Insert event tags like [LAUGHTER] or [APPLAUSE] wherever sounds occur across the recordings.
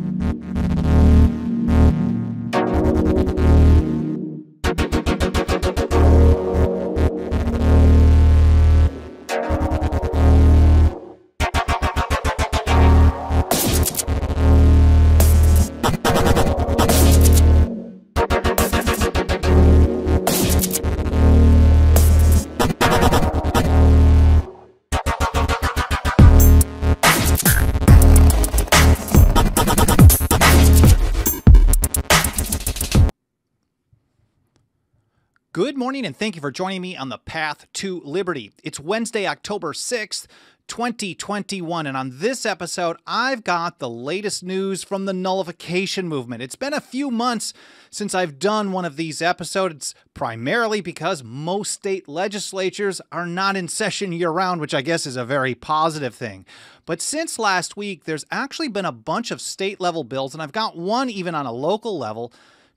Thank you. morning, and thank you for joining me on the Path to Liberty. It's Wednesday, October 6th, 2021. And on this episode, I've got the latest news from the nullification movement. It's been a few months since I've done one of these episodes, primarily because most state legislatures are not in session year round, which I guess is a very positive thing. But since last week, there's actually been a bunch of state level bills, and I've got one even on a local level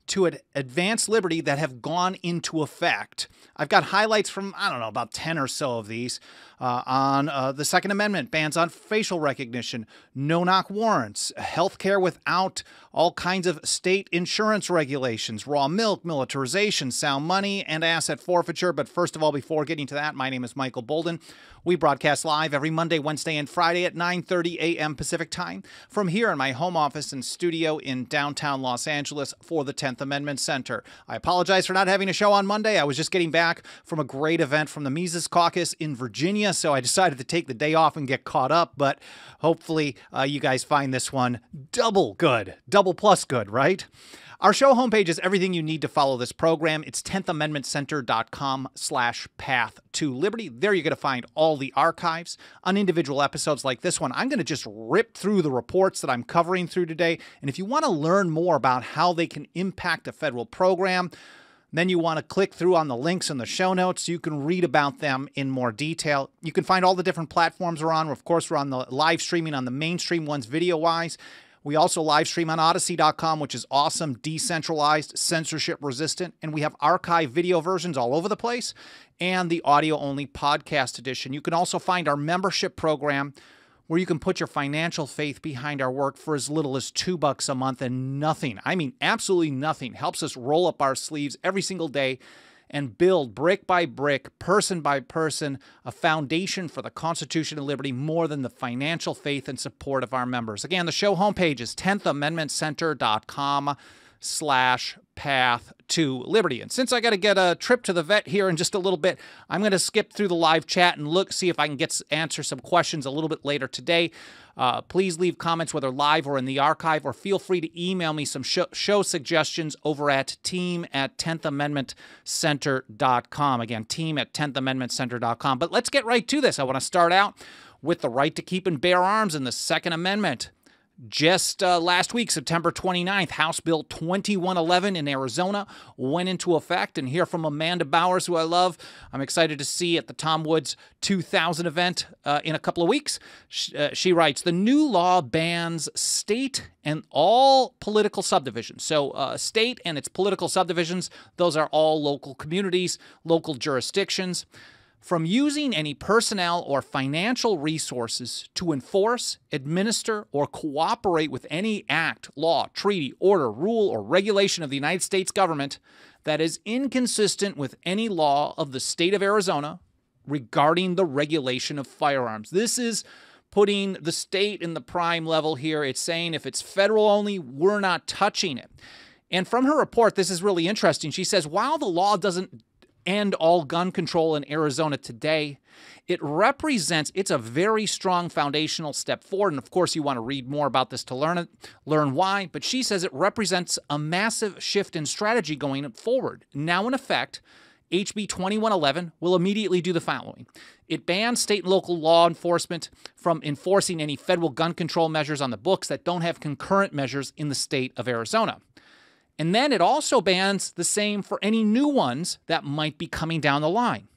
to advance liberty that have gone into effect. I've got highlights from, I don't know, about 10 or so of these uh, on uh, the Second Amendment, bans on facial recognition, no knock warrants, healthcare without all kinds of state insurance regulations, raw milk, militarization, sound money, and asset forfeiture. But first of all, before getting to that, my name is Michael Bolden. We broadcast live every Monday, Wednesday, and Friday at 9:30 a.m. Pacific time from here in my home office and studio in downtown Los Angeles for the 10th Amendment Center. I apologize for not having a show on Monday. I was just getting back from a great event from the Mises Caucus in Virginia so I decided to take the day off and get caught up. But hopefully, uh, you guys find this one double good, double plus good, right? Our show homepage is everything you need to follow this program. It's 10thamendmentcenter.com slash path to liberty. There you're going to find all the archives on individual episodes like this one. I'm going to just rip through the reports that I'm covering through today. And if you want to learn more about how they can impact a federal program, then you want to click through on the links in the show notes so you can read about them in more detail. You can find all the different platforms we're on. Of course, we're on the live streaming on the mainstream ones video wise. We also live stream on Odyssey.com, which is awesome, decentralized, censorship resistant, and we have archive video versions all over the place and the audio only podcast edition. You can also find our membership program where you can put your financial faith behind our work for as little as two bucks a month and nothing. I mean, absolutely nothing helps us roll up our sleeves every single day and build brick by brick, person by person, a foundation for the Constitution and liberty more than the financial faith and support of our members. Again, the show homepage is 10thamendmentcenter.com slash path to liberty. And since I got to get a trip to the vet here in just a little bit, I'm going to skip through the live chat and look, see if I can get answer some questions a little bit later today. Uh, please leave comments, whether live or in the archive, or feel free to email me some show, show suggestions over at team at 10thamendmentcenter.com. Again, team at 10thamendmentcenter.com. But let's get right to this. I want to start out with the right to keep and bear arms in the Second Amendment. Just uh, last week, September 29th, House Bill 2111 in Arizona went into effect. And here from Amanda Bowers, who I love, I'm excited to see at the Tom Woods 2000 event uh, in a couple of weeks. She, uh, she, writes The new law bans state and all political subdivisions. So, uh, state and its political subdivisions, those are all local communities, local jurisdictions from using any personnel or financial resources to enforce, administer, or cooperate with any act, law, treaty, order, rule, or regulation of the United States government that is inconsistent with any law of the state of Arizona regarding the regulation of firearms. This is putting the state in the prime level here. It's saying if it's federal only, we're not touching it. And from her report, this is really interesting. She says while the law doesn't end all gun control in Arizona today. It represents, it's a very strong foundational step forward. And of course, you want to read more about this to learn it, learn why. But she says it represents a massive shift in strategy going forward. Now, in effect, HB 2111 will immediately do the following it bans state and local law enforcement from enforcing any federal gun control measures on the books that don't have concurrent measures in the state of Arizona. And then it also bans the same for any new ones that might be coming down the line.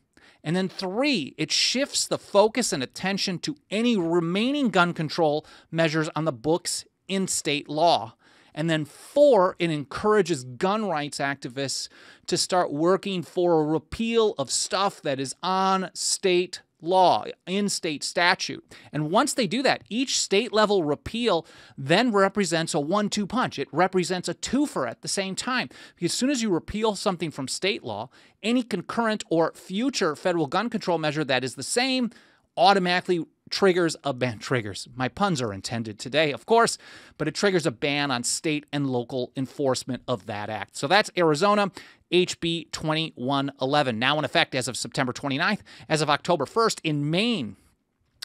And then three, it shifts the focus and attention to any remaining gun control measures on the books in state law. And then four, it encourages gun rights activists to start working for a repeal of stuff that is on state law, in state statute. And once they do that, each state level repeal then represents a one two punch. It represents a twofer at the same time. Because as soon as you repeal something from state law, any concurrent or future federal gun control measure that is the same automatically triggers a ban. Triggers. My puns are intended today, of course, but it triggers a ban on state and local enforcement of that act. So that's Arizona. HB 2111, now in effect as of September 29th. As of October 1st, in Maine,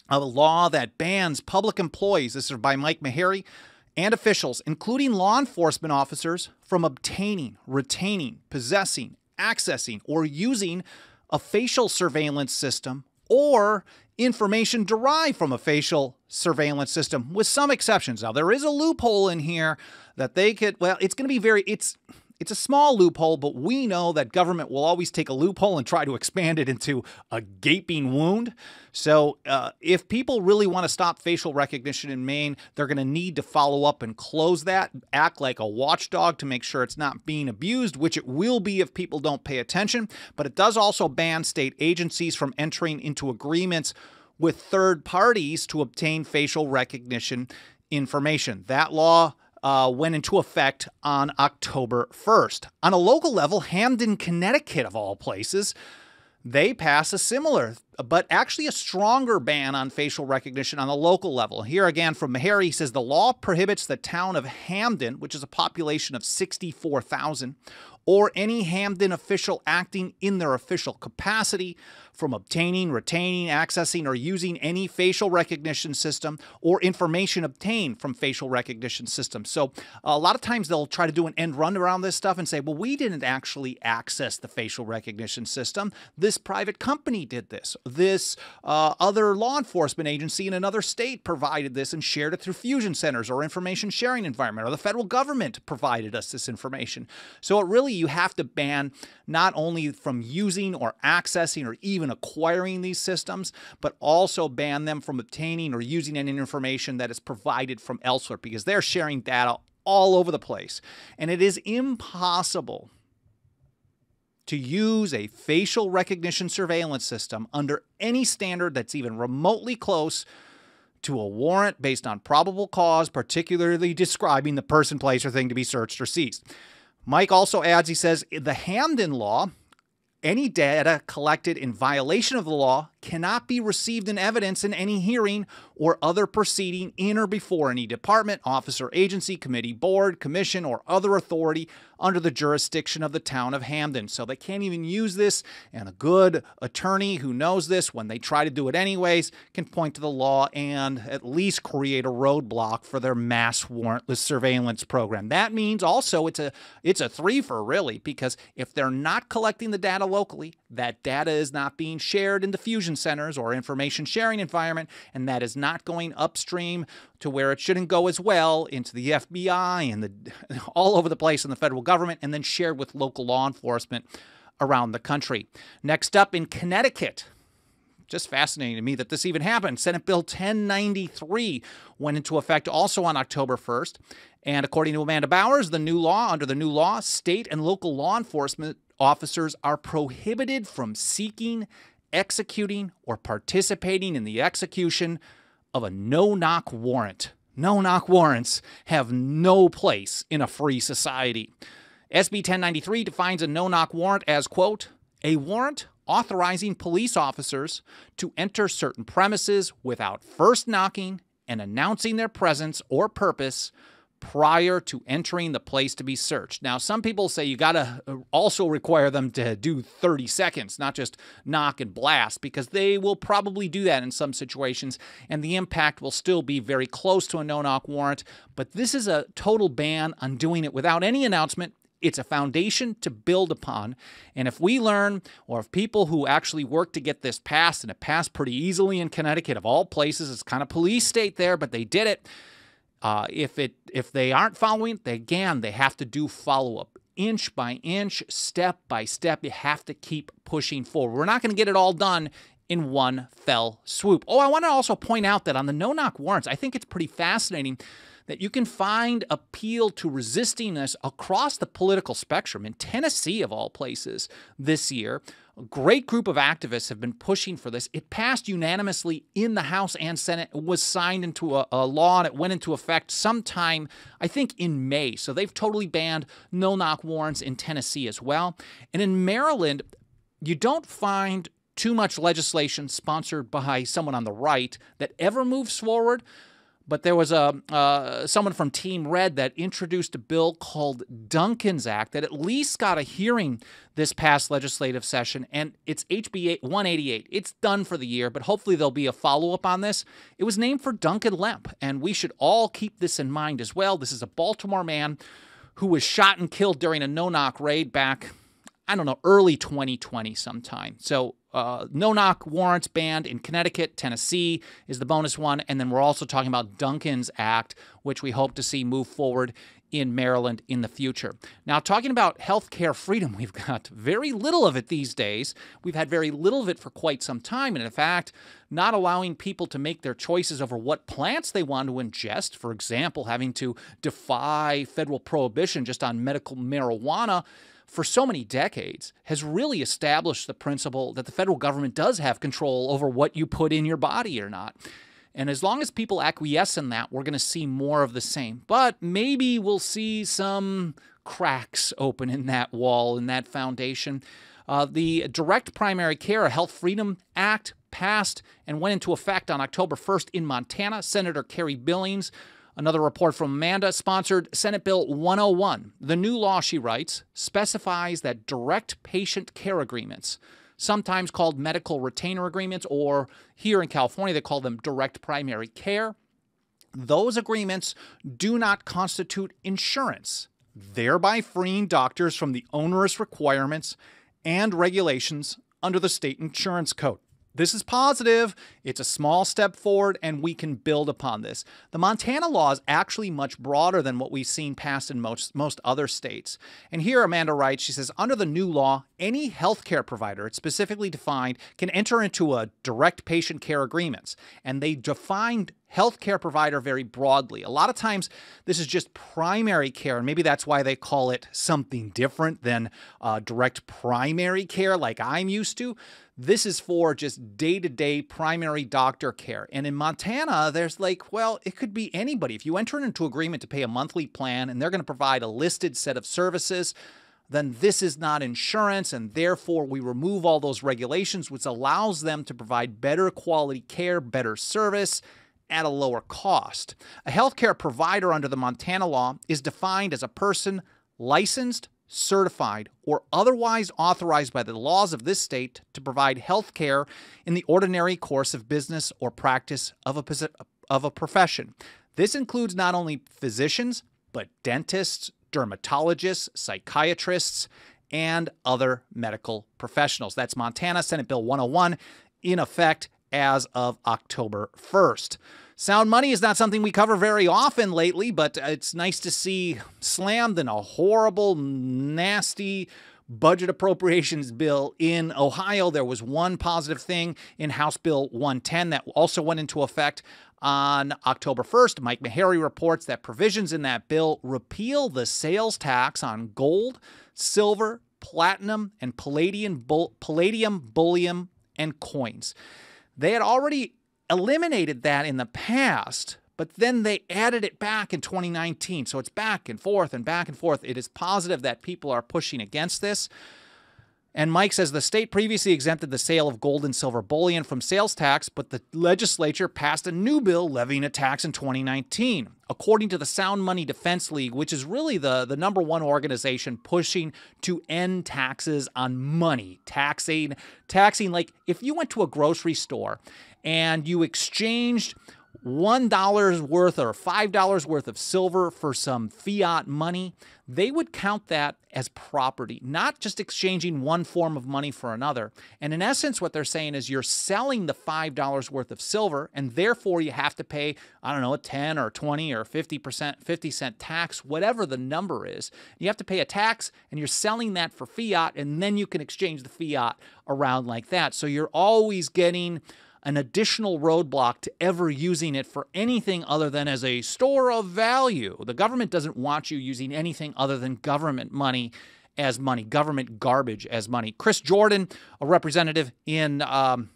a law that bans public employees, this is by Mike Meharry, and officials, including law enforcement officers, from obtaining, retaining, possessing, accessing, or using a facial surveillance system or information derived from a facial surveillance system with some exceptions. Now there is a loophole in here that they could well it's going to be very it's it's a small loophole, but we know that government will always take a loophole and try to expand it into a gaping wound. So, uh, if people really want to stop facial recognition in Maine, they're going to need to follow up and close that, act like a watchdog to make sure it's not being abused, which it will be if people don't pay attention. But it does also ban state agencies from entering into agreements with third parties to obtain facial recognition information. That law uh, went into effect on October 1st. On a local level, Hamden, Connecticut, of all places, they pass a similar, but actually a stronger ban on facial recognition on the local level. Here again from Meharry, he says the law prohibits the town of Hamden, which is a population of 64,000, or any Hamden official acting in their official capacity from obtaining, retaining, accessing, or using any facial recognition system or information obtained from facial recognition systems. So a lot of times they'll try to do an end run around this stuff and say, well, we didn't actually access the facial recognition system. This private company did this. This uh, other law enforcement agency in another state provided this and shared it through fusion centers or information sharing environment or the federal government provided us this information. So it really you have to ban not only from using or accessing or even acquiring these systems, but also ban them from obtaining or using any information that is provided from elsewhere because they're sharing data all over the place. And it is impossible to use a facial recognition surveillance system under any standard that's even remotely close to a warrant based on probable cause, particularly describing the person, place, or thing to be searched or seized. Mike also adds, he says, the Hamden Law, any data collected in violation of the law cannot be received in evidence in any hearing or other proceeding in or before any department, officer, agency, committee, board, commission, or other authority under the jurisdiction of the town of Hamden. So they can't even use this. And a good attorney who knows this, when they try to do it anyways, can point to the law and at least create a roadblock for their mass warrantless surveillance program. That means also it's a it's a three for really because if they're not collecting the data locally that data is not being shared in the fusion centers or information sharing environment, and that is not going upstream to where it shouldn't go as well into the FBI and the [LAUGHS] all over the place in the federal government, and then shared with local law enforcement around the country. Next up in Connecticut, just fascinating to me that this even happened. Senate Bill 1093 went into effect also on October 1st. And according to Amanda Bowers, the new law, under the new law, state and local law enforcement Officers are prohibited from seeking, executing, or participating in the execution of a no knock warrant. No knock warrants have no place in a free society. SB 1093 defines a no knock warrant as, quote, a warrant authorizing police officers to enter certain premises without first knocking and announcing their presence or purpose prior to entering the place to be searched. Now, some people say you got to uh, also require them to do 30 seconds, not just knock and blast, because they will probably do that in some situations, and the impact will still be very close to a no knock warrant. But this is a total ban on doing it without any announcement it's a foundation to build upon. And if we learn, or if people who actually work to get this passed, and it passed pretty easily in Connecticut, of all places, it's kind of police state there, but they did it. Uh, if it if they aren't following, they, again they have to do follow up inch by inch, step by step. You have to keep pushing forward. We're not going to get it all done in one fell swoop. Oh, I want to also point out that on the no knock warrants, I think it's pretty fascinating that you can find appeal to resisting this across the political spectrum in Tennessee, of all places, this year. A great group of activists have been pushing for this. It passed unanimously in the House and Senate, it was signed into a, a law, and it went into effect sometime, I think, in May. So they've totally banned no knock warrants in Tennessee as well. And in Maryland, you don't find too much legislation sponsored by someone on the right that ever moves forward. But there was a uh, someone from Team Red that introduced a bill called Duncan's Act that at least got a hearing this past legislative session, and it's HB 188. It's done for the year, but hopefully there'll be a follow up on this. It was named for Duncan Lemp, and we should all keep this in mind as well. This is a Baltimore man who was shot and killed during a no knock raid back I don't know, early 2020 sometime. So uh, no knock warrants banned in Connecticut, Tennessee is the bonus one. And then we're also talking about Duncan's Act, which we hope to see move forward in Maryland in the future. Now, talking about health care freedom, [LAUGHS] we've got very little of it these days. We've had very little of it for quite some time. And in fact, not allowing people to make their choices over what plants they want to ingest, for example, having to defy federal prohibition just on medical marijuana for so many decades has really established the principle that the federal government does have control over what you put in your body or not. And as long as people acquiesce in that, we're going to see more of the same. But maybe we'll see some cracks open in that wall, in that foundation. Uh, the Direct Primary Care Health Freedom Act passed and went into effect on October 1st in Montana. Senator Kerry Billings Another report from Amanda sponsored Senate Bill 101. The new law, she writes, specifies that direct patient care agreements, sometimes called medical retainer agreements, or here in California, they call them direct primary care, those agreements do not constitute insurance, thereby freeing doctors from the onerous requirements and regulations under the state insurance code. This is positive. It's a small step forward, and we can build upon this. The Montana law is actually much broader than what we've seen passed in most, most other states. And here Amanda writes, she says, under the new law, any healthcare provider, it's specifically defined, can enter into a direct patient care agreements. And they defined healthcare provider very broadly. A lot of times, this is just primary care, and maybe that's why they call it something different than uh, direct primary care like I'm used to. This is for just day to day primary doctor care. And in Montana, there's like, well, it could be anybody. If you enter into agreement to pay a monthly plan and they're going to provide a listed set of services, then this is not insurance, and therefore we remove all those regulations, which allows them to provide better quality care, better service, at a lower cost. A healthcare provider under the Montana law is defined as a person licensed, certified, or otherwise authorized by the laws of this state to provide healthcare in the ordinary course of business or practice of a, of a profession. This includes not only physicians, but dentists, dermatologists, psychiatrists, and other medical professionals. That's Montana Senate Bill 101, in effect as of October 1st. Sound money is not something we cover very often lately, but uh, it's nice to see slammed in a horrible, nasty, budget appropriations bill in Ohio. There was one positive thing in House Bill 110 that also went into effect on October 1st. Mike Meharry reports that provisions in that bill repeal the sales tax on gold, silver, platinum, and palladium, bull- palladium bullion, and coins. They had already eliminated that in the past, but then they added it back in 2019. So it's back and forth and back and forth. It is positive that people are pushing against this. And Mike says the state previously exempted the sale of gold and silver bullion from sales tax, but the legislature passed a new bill levying a tax in 2019. According to the Sound Money Defense League, which is really the, the number one organization pushing to end taxes on money, taxing, taxing like if you went to a grocery store and you exchanged $1 worth or $5 worth of silver for some fiat money, they would count that as property, not just exchanging one form of money for another. And in essence, what they're saying is you're selling the $5 worth of silver, and therefore you have to pay, I don't know, a 10 or 20 or 50%, 50 cent tax, whatever the number is. You have to pay a tax, and you're selling that for fiat, and then you can exchange the fiat around like that. So you're always getting an additional roadblock to ever using it for anything other than as a store of value. The government doesn't want you using anything other than government money as money, government garbage as money. Chris Jordan, a representative in. Um,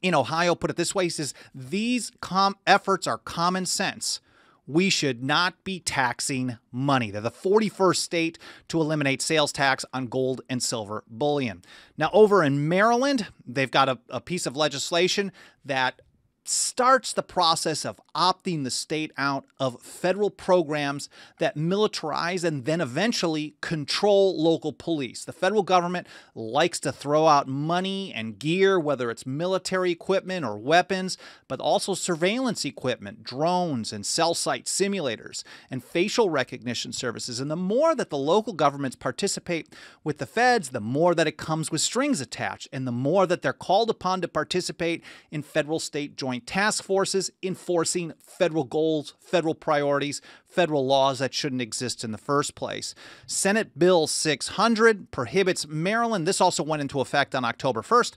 in Ohio, put it this way he says, These com- efforts are common sense we should not be taxing money. They're the 41st state to eliminate sales tax on gold and silver bullion. Now, over in Maryland, they've got a, a piece of legislation that starts the process of opting the state out of federal programs that militarize and then eventually control local police. The federal government likes to throw out money and gear, whether it's military equipment or weapons, but also surveillance equipment, drones and cell site simulators, and facial recognition services. And the more that the local governments participate with the feds, the more that it comes with strings attached, and the more that they're called upon to participate in federal state joint joint task forces enforcing federal goals, federal priorities, federal laws that shouldn't exist in the first place. Senate Bill 600 prohibits Maryland. This also went into effect on October 1st.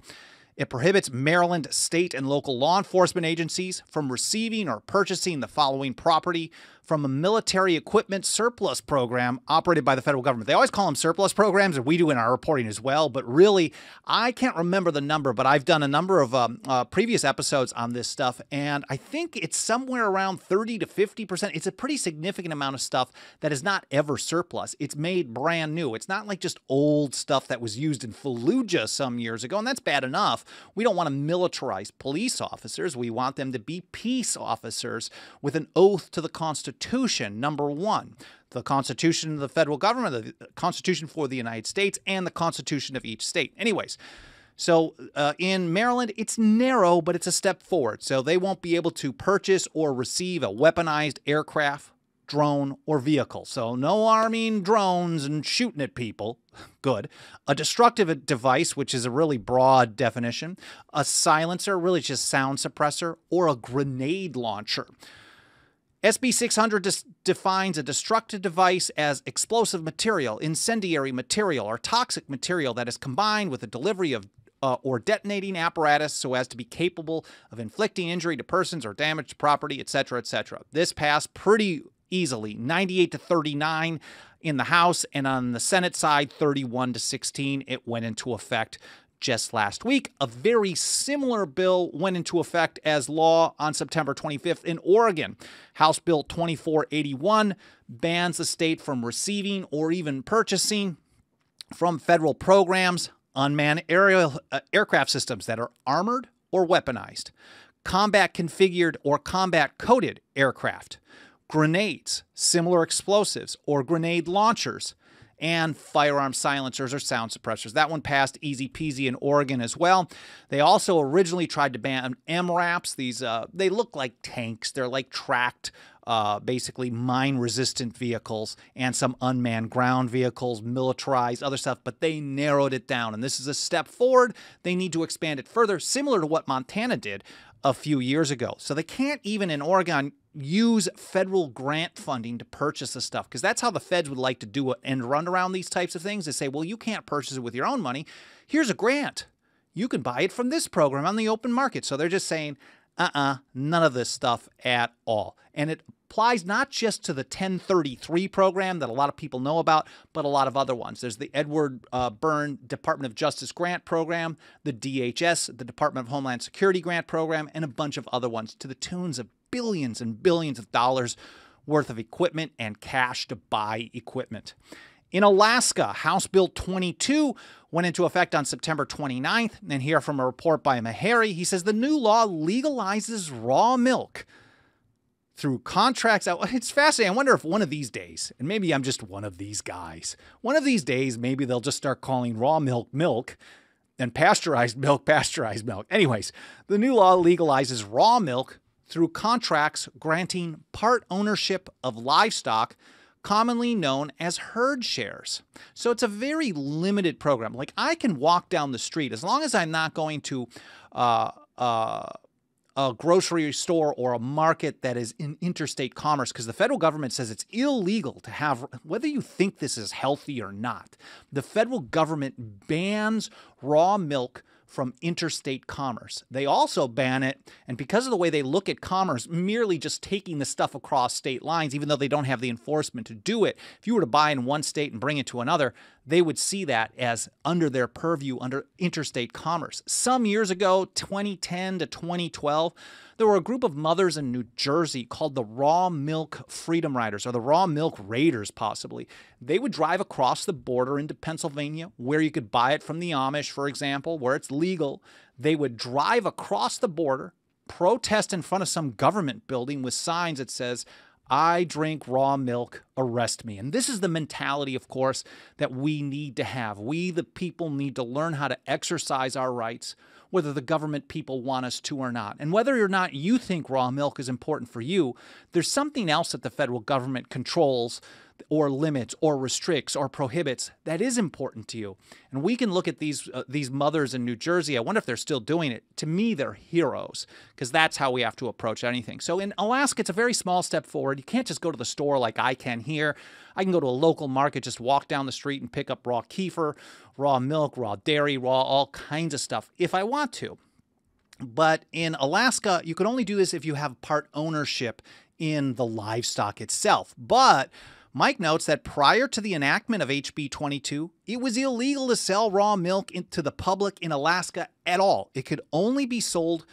It prohibits Maryland state and local law enforcement agencies from receiving or purchasing the following property from a military equipment surplus program operated by the federal government. They always call them surplus programs, and we do in our reporting as well. But really, I can't remember the number, but I've done a number of um, uh, previous episodes on this stuff, and I think it's somewhere around 30 to 50%. It's a pretty significant amount of stuff that is not ever surplus. It's made brand new. It's not like just old stuff that was used in Fallujah some years ago, and that's bad enough. We don't want to militarize police officers. We want them to be peace officers with an oath to the Constitution Constitution, number one the Constitution of the federal government, the Constitution for the United States, and the Constitution of each state. Anyways, so uh, in Maryland, it's narrow, but it's a step forward. So they won't be able to purchase or receive a weaponized aircraft, drone, or vehicle. So no arming drones and shooting at people. [LAUGHS] Good. A destructive device, which is a really broad definition, a silencer, really just sound suppressor, or a grenade launcher. SB 600 defines a destructive device as explosive material, incendiary material, or toxic material that is combined with the delivery of uh, or detonating apparatus so as to be capable of inflicting injury to persons or damage to property, etc., etc. This passed pretty easily, 98 to 39 in the House, and on the Senate side, 31 to 16. It went into effect just last week, a very similar bill went into effect as law on September 25th in Oregon. House Bill 2481 bans the state from receiving or even purchasing from federal programs unmanned aerial uh, aircraft systems that are armored or weaponized, combat configured or combat coded aircraft, grenades, similar explosives, or grenade launchers and firearm silencers or sound suppressors. That one passed easy peasy in Oregon as well. They also originally tried to ban MRAPs. These uh, they look like tanks. They're like tracked, uh, basically mine-resistant vehicles and some unmanned ground vehicles, militarized other stuff. But they narrowed it down, and this is a step forward. They need to expand it further, similar to what Montana did, a few years ago. So they can't even in Oregon use federal grant funding to purchase the stuff because that's how the feds would like to do it and run around these types of things. They say, well, you can't purchase it with your own money. Here's a grant. You can buy it from this program on the open market. So they're just saying, uh uh, none of this stuff at all. And it applies not just to the 1033 program that a lot of people know about, but a lot of other ones. There's the Edward uh, Byrne Department of Justice grant program, the DHS, the Department of Homeland Security grant program, and a bunch of other ones to the tunes of billions and billions of dollars worth of equipment and cash to buy equipment. In Alaska, House Bill 22 went into effect on September 29th. And here from a report by Meharry, he says the new law legalizes raw milk through contracts It's fascinating. I wonder if one of these days, and maybe I'm just one of these guys, one of these days, maybe they'll just start calling raw milk milk and pasteurized milk [LAUGHS] pasteurized milk. Anyways, the new law legalizes raw milk through contracts granting part ownership of livestock, commonly known as herd shares. So it's a very limited program. Like I can walk down the street as long as I'm not going to. Uh, uh, a grocery store or a market that is in interstate commerce because the federal government says it's illegal to have, whether you think this is healthy or not, the federal government bans raw milk from interstate commerce. They also ban it, and because of the way they look at commerce, merely just taking the stuff across state lines, even though they don't have the enforcement to do it, if you were to buy in one state and bring it to another, they would see that as under their purview under interstate commerce. Some years ago, 2010 to 2012, there were a group of mothers in New Jersey called the Raw Milk Freedom Riders or the Raw Milk Raiders, possibly. They would drive across the border into Pennsylvania, where you could buy it from the Amish, for example, where it's legal. They would drive across the border, protest in front of some government building with signs that says, I drink raw milk, arrest me. And this is the mentality, of course, that we need to have. We, the people, need to learn how to exercise our rights, whether the government people want us to or not. And whether or not you think raw milk is important for you, there's something else that the federal government controls or limits or restricts or prohibits that is important to you and we can look at these uh, these mothers in New Jersey I wonder if they're still doing it to me they're heroes because that's how we have to approach anything so in Alaska it's a very small step forward you can't just go to the store like I can here I can go to a local market just walk down the street and pick up raw kefir raw milk raw dairy raw all kinds of stuff if I want to but in Alaska, you can only do this if you have part ownership in the livestock itself. But Mike notes that prior to the enactment of HB 22, it was illegal to sell raw milk to the public in Alaska at all. It could only be sold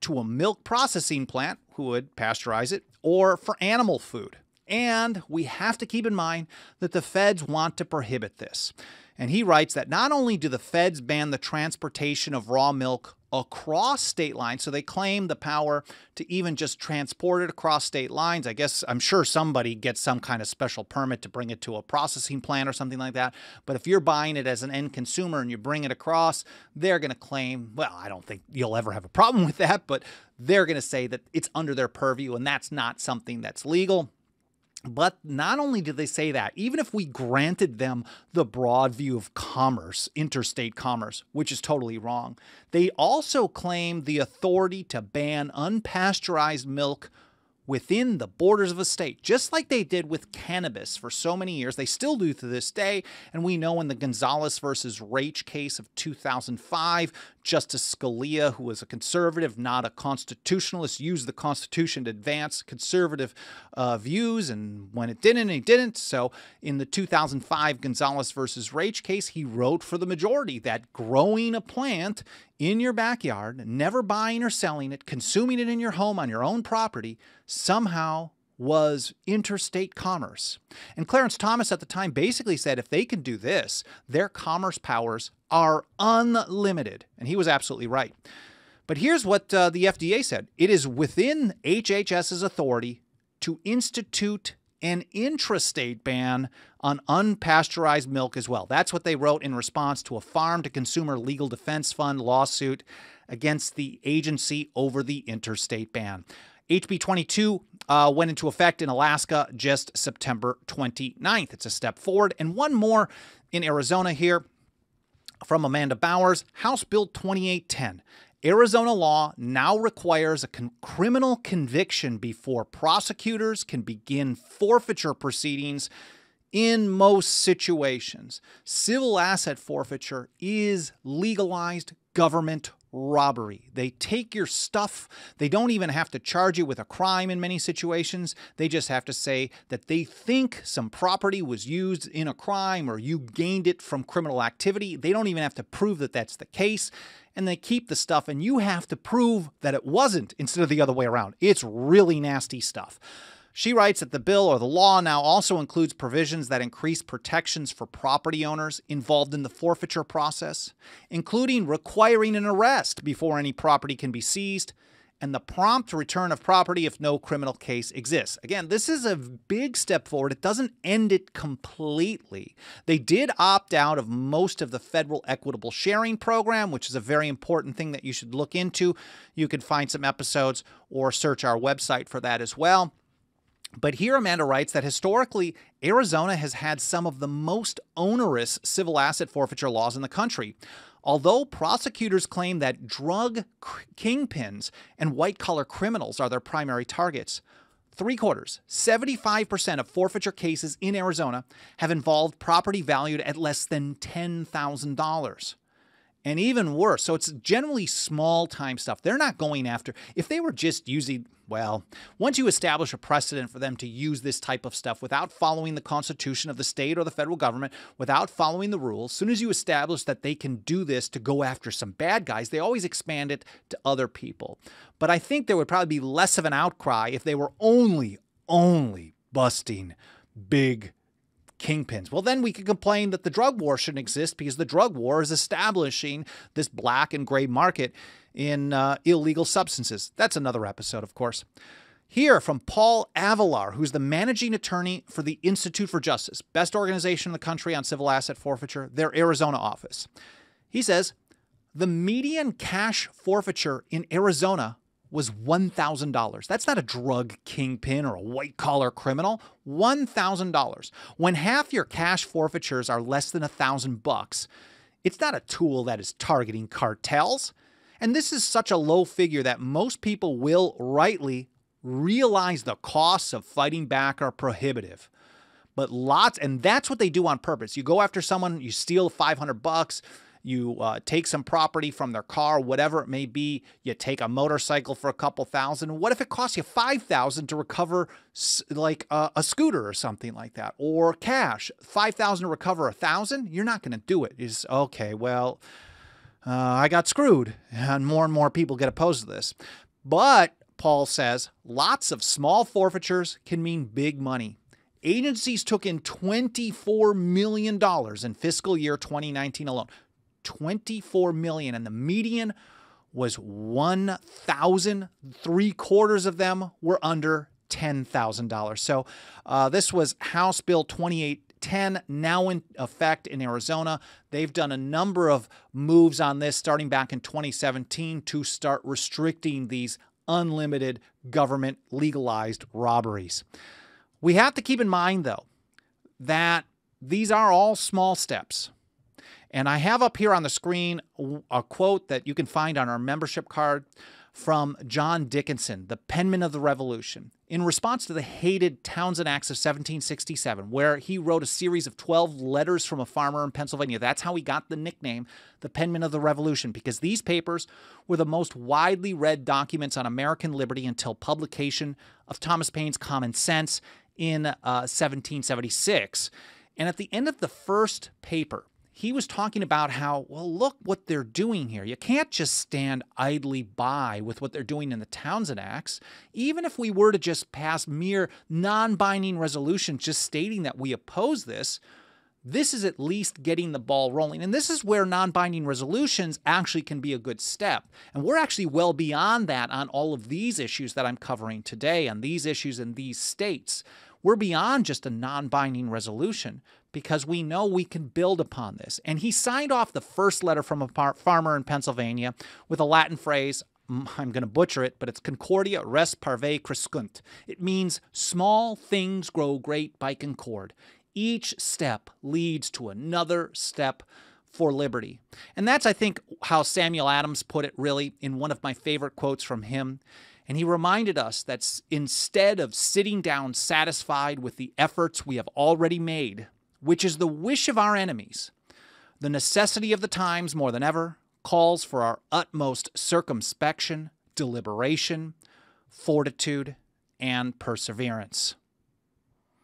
to a milk processing plant who would pasteurize it or for animal food. And we have to keep in mind that the feds want to prohibit this. And he writes that not only do the feds ban the transportation of raw milk across state lines. So they claim the power to even just transport it across state lines. I guess I'm sure somebody gets some kind of special permit to bring it to a processing plant or something like that. But if you're buying it as an end consumer and you bring it across, they're going to claim, well, I don't think you'll ever have a problem [LAUGHS] with that, but they're going to say that it's under their purview and that's not something that's legal. But not only did they say that, even if we granted them the broad view of commerce, interstate commerce, which is totally wrong, they also claim the authority to ban unpasteurized milk within the borders of a state, just like they did with cannabis for so many years. They still do to this day. And we know in the Gonzalez versus Raich case of 2005, Justice Scalia, who was a conservative, not a constitutionalist, used the Constitution to advance conservative uh, views, and when it didn't, he didn't. So in the 2005 Gonzales versus Raich case, he wrote for the majority that growing a plant in your backyard, never buying or selling it, consuming it in your home on your own property, somehow was interstate commerce. And Clarence Thomas at the time basically said if they can do this, their commerce powers are unlimited. And he was absolutely right. But here's what uh, the FDA said it is within HHS's authority to institute an intrastate ban on unpasteurized milk as well. That's what they wrote in response to a farm to consumer legal defense fund lawsuit against the agency over the interstate ban. HB 22 uh, went into effect in Alaska just September 29th. It's a step forward. And one more in Arizona here from Amanda Bowers House Bill 2810. Arizona law now requires a con- criminal conviction before prosecutors can begin forfeiture proceedings in most situations. Civil asset forfeiture is legalized government robbery. They take your stuff. They don't even have to charge you with a crime in many situations. They just have to say that they think some property was used in a crime or you gained it from criminal activity. They don't even have to prove that that's the case. And they keep the stuff, and you have to prove that it wasn't instead of the other way around. It's really nasty stuff. She writes that the bill or the law now also includes provisions that increase protections for property owners involved in the forfeiture process, including requiring an arrest before any property can be seized and the prompt return of property if no criminal case exists. Again, this is a big step forward. It doesn't end it completely. They did opt out of most of the federal equitable sharing program, which is a very important thing that you should look into. You can find some episodes or search our website for that as well. But here Amanda writes that historically, Arizona has had some of the most onerous civil asset forfeiture laws in the country. Although prosecutors claim that drug kingpins and white collar criminals are their primary targets, three quarters, 75% of forfeiture cases in Arizona have involved property valued at less than $10,000 and even worse. So it's generally small time stuff. They're not going after, if they were just using, well, once you establish a precedent for them to use this type of stuff without following the constitution of the state or the federal government, without following the rules, soon as you establish that they can do this to go after some bad guys, they always expand it to other people. But I think there would probably be less of an outcry if they were only, only busting big kingpins. Well, then we could complain that the drug war shouldn't exist because the drug war is establishing this black and gray market in uh, illegal substances. That's another episode, of course. Here from Paul Avalar, who's the managing attorney for the Institute for Justice, best organization in the country on civil asset forfeiture, their Arizona office. He says the median cash forfeiture in Arizona was $1,000. That's not a drug kingpin or a white collar criminal. $1,000. When half your cash forfeitures are less than a thousand bucks, it's not a tool that is targeting cartels. And this is such a low figure that most people will rightly realize the costs of fighting back are prohibitive. But lots, and that's what they do on purpose. You go after someone, you steal 500 bucks, you uh, take some property from their car, whatever it may be. You take a motorcycle for a couple thousand. What if it costs you five thousand to recover, like uh, a scooter or something like that, or cash? Five thousand to recover a thousand? You're not going to do it. Is okay. Well, uh, I got screwed, and more and more people get opposed to this. But Paul says lots of small forfeitures can mean big money agencies took in $24 million in fiscal year 2019 alone. 24 million, and the median was 1,000. Three quarters of them were under $10,000. So uh, this was House Bill 2810, now in effect in Arizona. They've done a number of moves on this starting back in 2017 to start restricting these unlimited government legalized robberies. We have to keep in mind, though, that these are all small steps. And I have up here on the screen a quote that you can find on our membership card from John Dickinson, the penman of the Revolution, in response to the hated Townsend Acts of 1767, where he wrote a series of 12 letters from a farmer in Pennsylvania. That's how he got the nickname, the penman of the Revolution, because these papers were the most widely read documents on American liberty until publication of Thomas Paine's Common Sense in uh, 1776. And at the end of the first paper, he was talking about how, well, look what they're doing here. You can't just stand idly by with what they're doing in the Townsend Acts. Even if we were to just pass mere non binding resolutions just stating that we oppose this, this is at least getting the ball rolling. And this is where non binding resolutions actually can be a good step. And we're actually well beyond that on all of these issues that I'm covering today, on these issues in these states. We're beyond just a non binding resolution because we know we can build upon this. And he signed off the first letter from a farmer in Pennsylvania with a Latin phrase. I'm going to butcher it, but it's Concordia res parve crescunt. It means small things grow great by concord. Each step leads to another step for liberty. And that's, I think, how Samuel Adams put it really in one of my favorite quotes from him. And he reminded us that instead of sitting down satisfied with the efforts we have already made, which is the wish of our enemies, the necessity of the times more than ever calls for our utmost circumspection, deliberation, fortitude, and perseverance.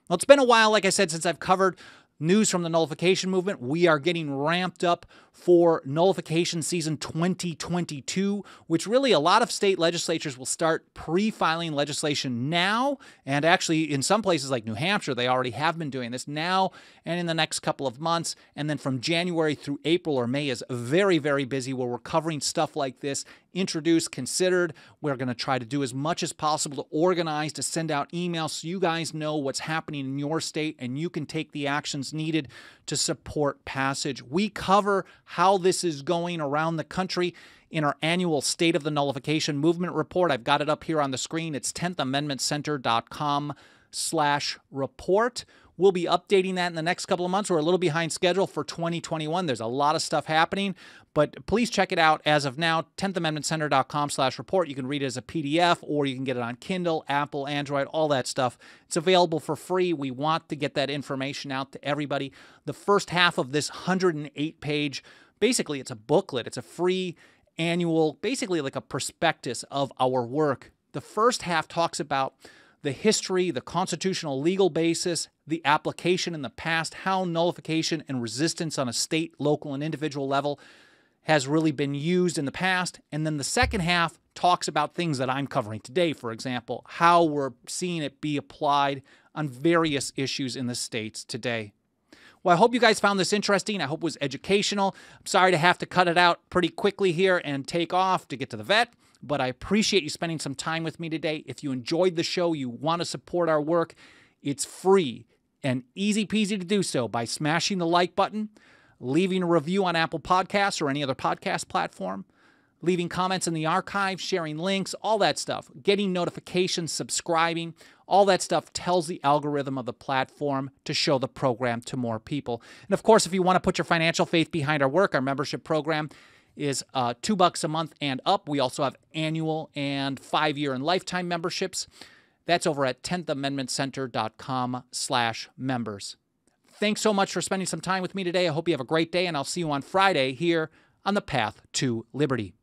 Well, it's been a while, like I said, since I've covered news from the nullification movement. We are getting ramped up for nullification season 2022, which really a lot of state legislatures will start pre filing legislation now. And actually, in some places like New Hampshire, they already have been doing this now and in the next couple of months. And then from January through April or May is very, very busy where we're covering stuff like this introduced, considered. We're going to try to do as much as possible to organize, to send out emails so you guys know what's happening in your state and you can take the actions needed to support passage. We cover how this is going around the country in our annual State of the Nullification Movement report. I've got it up here on the screen. It's 10thamendmentcenter.com slash report. We'll be updating that in the next couple of months. We're a little behind schedule for 2021. There's a lot of stuff happening, but please check it out as of now, 10thamendmentcenter.com slash report. You can read it as a PDF or you can get it on Kindle, Apple, Android, all that stuff. It's available for free. We want to get that information out to everybody. The first half of this 108 page, basically it's a booklet. It's a free annual, basically like a prospectus of our work. The first half talks about the history, the constitutional legal basis, the application in the past, how nullification and resistance on a state, local, and individual level has really been used in the past. And then the second half talks about things that I'm covering today, for example, how we're seeing it be applied on various issues in the states today. Well, I hope you guys found this interesting. I hope it was educational. I'm sorry to have to cut it out pretty quickly here and take off to get to the vet, but I appreciate you spending some time with me today. If you enjoyed the show, you want to support our work, it's free. And easy peasy to do so by smashing the like button, leaving a review on Apple Podcasts or any other podcast platform, leaving comments in the archive, sharing links, all that stuff, getting notifications, subscribing, all that stuff tells the algorithm of the platform to show the program to more people. And of course, if you want to put your financial faith behind our work, our membership program is uh, two bucks a month and up. We also have annual and five year and lifetime memberships. That's over at 10thamendmentcenter.com slash members. Thanks so much for spending some time with me today. I hope you have a great day, and I'll see you on Friday here on the Path to Liberty.